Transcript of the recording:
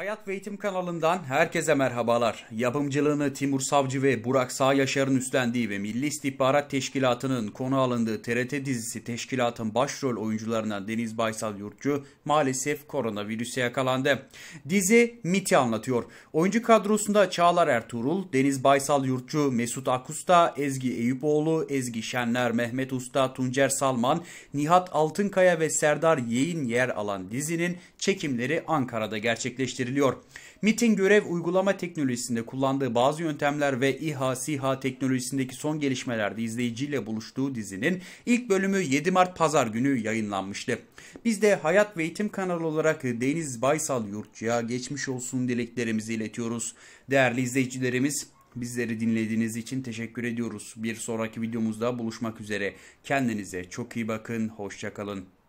Hayat ve Eğitim kanalından herkese merhabalar. Yapımcılığını Timur Savcı ve Burak Sağ Yaşar'ın üstlendiği ve Milli İstihbarat Teşkilatı'nın konu alındığı TRT dizisi Teşkilat'ın başrol oyuncularından Deniz Baysal Yurtçu maalesef koronavirüse yakalandı. Dizi MIT'i anlatıyor. Oyuncu kadrosunda Çağlar Ertuğrul, Deniz Baysal Yurtçu, Mesut Akusta, Ezgi Eyüpoğlu, Ezgi Şenler, Mehmet Usta, Tuncer Salman, Nihat Altınkaya ve Serdar Yeğin yer alan dizinin çekimleri Ankara'da gerçekleştirildi değerlendiriliyor. MIT'in görev uygulama teknolojisinde kullandığı bazı yöntemler ve İHA SİHA teknolojisindeki son gelişmelerde izleyiciyle buluştuğu dizinin ilk bölümü 7 Mart Pazar günü yayınlanmıştı. Biz de Hayat ve Eğitim kanalı olarak Deniz Baysal Yurtçu'ya geçmiş olsun dileklerimizi iletiyoruz. Değerli izleyicilerimiz Bizleri dinlediğiniz için teşekkür ediyoruz. Bir sonraki videomuzda buluşmak üzere. Kendinize çok iyi bakın, hoşçakalın.